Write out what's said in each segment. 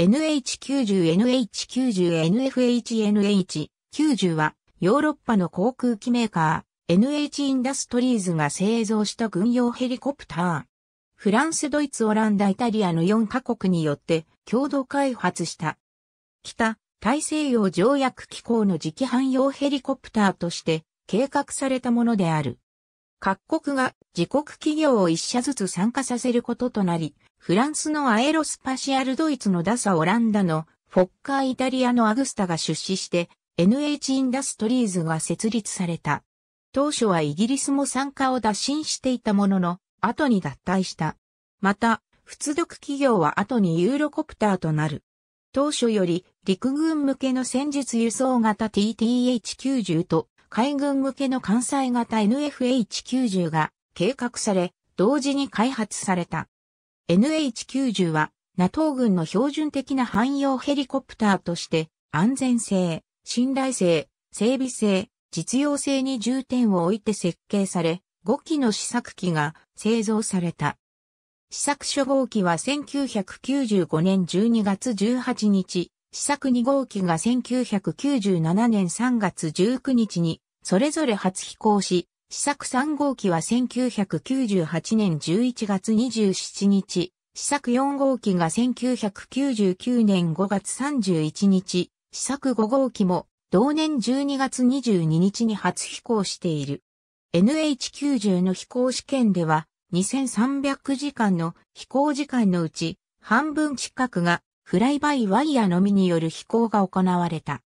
NH90、NH90、NFH、NH90 はヨーロッパの航空機メーカー NH インダストリーズが製造した軍用ヘリコプター。フランス、ドイツ、オランダ、イタリアの4カ国によって共同開発した。北、大西洋条約機構の磁気汎用ヘリコプターとして計画されたものである。各国が自国企業を一社ずつ参加させることとなり、フランスのアエロスパシアルドイツのダサオランダのフォッカーイタリアのアグスタが出資して NH インダストリーズが設立された。当初はイギリスも参加を打診していたものの、後に脱退した。また、出読企業は後にユーロコプターとなる。当初より陸軍向けの戦術輸送型 TTH-90 と海軍向けの関西型 NFH90 が計画され、同時に開発された。NH90 は NATO 軍の標準的な汎用ヘリコプターとして安全性、信頼性、整備性、実用性に重点を置いて設計され、5機の試作機が製造された。試作初号機は1995年12月18日、試作2号機が1997年3月19日にそれぞれ初飛行し、試作3号機は1998年11月27日、試作4号機が1999年5月31日、試作5号機も同年12月22日に初飛行している。NH90 の飛行試験では2300時間の飛行時間のうち半分近くがフライバイワイヤーのみによる飛行が行われた。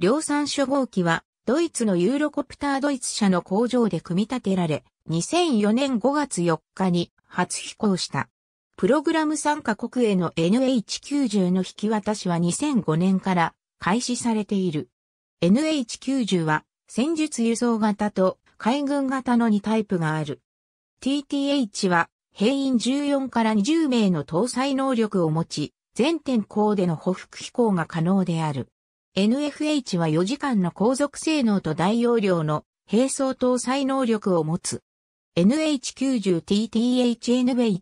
量産初号機は、ドイツのユーロコプタードイツ社の工場で組み立てられ、2004年5月4日に初飛行した。プログラム参加国への NH90 の引き渡しは2005年から開始されている。NH90 は戦術輸送型と海軍型の2タイプがある。TTH は兵員14から20名の搭載能力を持ち、全天候での補服飛行が可能である。NFH は4時間の航続性能と大容量の並走搭載能力を持つ。n h 9 0 t t h n v 9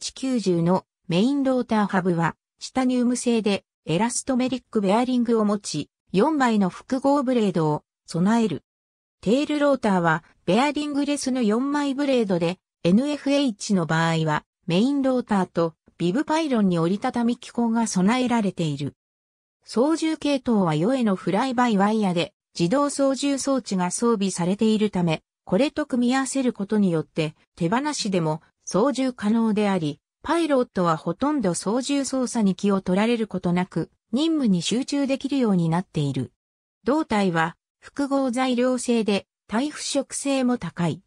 0のメインローターハブはチタニウム製でエラストメリックベアリングを持ち4枚の複合ブレードを備える。テールローターはベアリングレスの4枚ブレードで NFH の場合はメインローターとビブパイロンに折りたたみ機構が備えられている。操縦系統はヨエのフライバイワイヤで自動操縦装置が装備されているため、これと組み合わせることによって手放しでも操縦可能であり、パイロットはほとんど操縦操作に気を取られることなく任務に集中できるようになっている。胴体は複合材料製で耐腐食性も高い。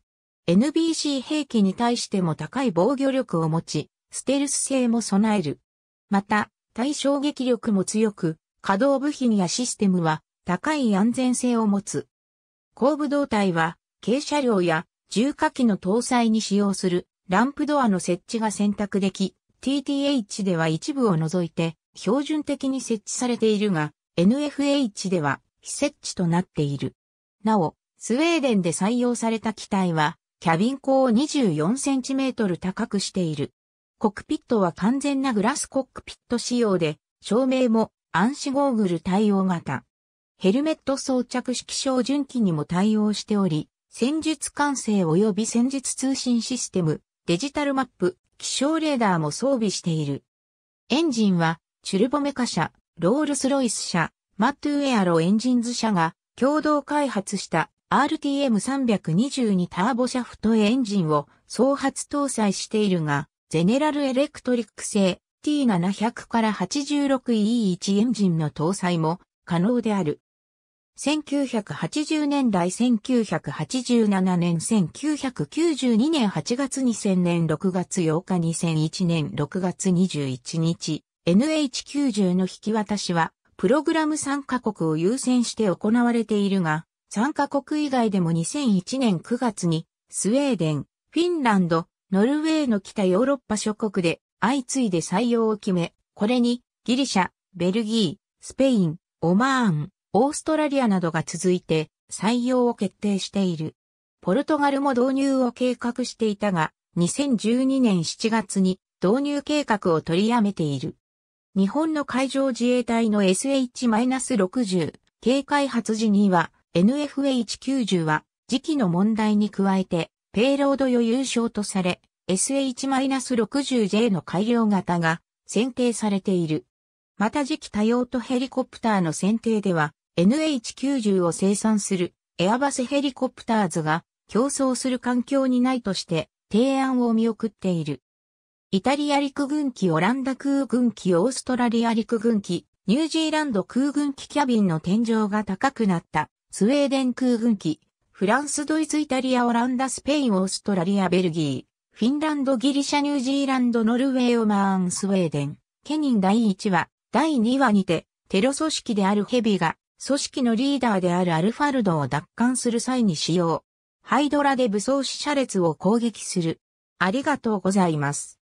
NBC 兵器に対しても高い防御力を持ち、ステルス性も備える。また、対衝撃力も強く、稼働部品やシステムは高い安全性を持つ。後部胴体は、軽車両や重火器の搭載に使用するランプドアの設置が選択でき、TTH では一部を除いて標準的に設置されているが、NFH では非設置となっている。なお、スウェーデンで採用された機体は、キャビン高を 24cm 高くしている。コックピットは完全なグラスコックピット仕様で、照明も暗視ゴーグル対応型。ヘルメット装着式照準器にも対応しており、戦術管制及び戦術通信システム、デジタルマップ、気象レーダーも装備している。エンジンは、チュルボメカ社、ロールスロイス社、マットゥエアロエンジンズ社が共同開発した RTM322 ターボシャフトエンジンを総発搭載しているが、ゼネラルエレクトリック製 T700 から 86E1 エンジンの搭載も可能である。1980年代1987年1992年8月2000年6月8日2001年6月21日 NH90 の引き渡しはプログラム参加国を優先して行われているが参加国以外でも2001年9月にスウェーデン、フィンランド、ノルウェーの北ヨーロッパ諸国で相次いで採用を決め、これにギリシャ、ベルギー、スペイン、オマーン、オーストラリアなどが続いて採用を決定している。ポルトガルも導入を計画していたが、2012年7月に導入計画を取りやめている。日本の海上自衛隊の SH-60 軽開発時には NFH-90 は時期の問題に加えてペイロード余裕症とされ、SH-60J の改良型が選定されている。また次期多用途ヘリコプターの選定では、NH90 を生産するエアバスヘリコプターズが競争する環境にないとして提案を見送っている。イタリア陸軍機、オランダ空軍機、オーストラリア陸軍機、ニュージーランド空軍機キャビンの天井が高くなったスウェーデン空軍機、フランス、ドイツ、イタリア、オランダ、スペイン、オーストラリア、ベルギー、フィンランド、ギリシャ、ニュージーランド、ノルウェー、オマーン、スウェーデン、ケニン第1話、第2話にて、テロ組織であるヘビが、組織のリーダーであるアルファルドを奪還する際に使用。ハイドラで武装死者列を攻撃する。ありがとうございます。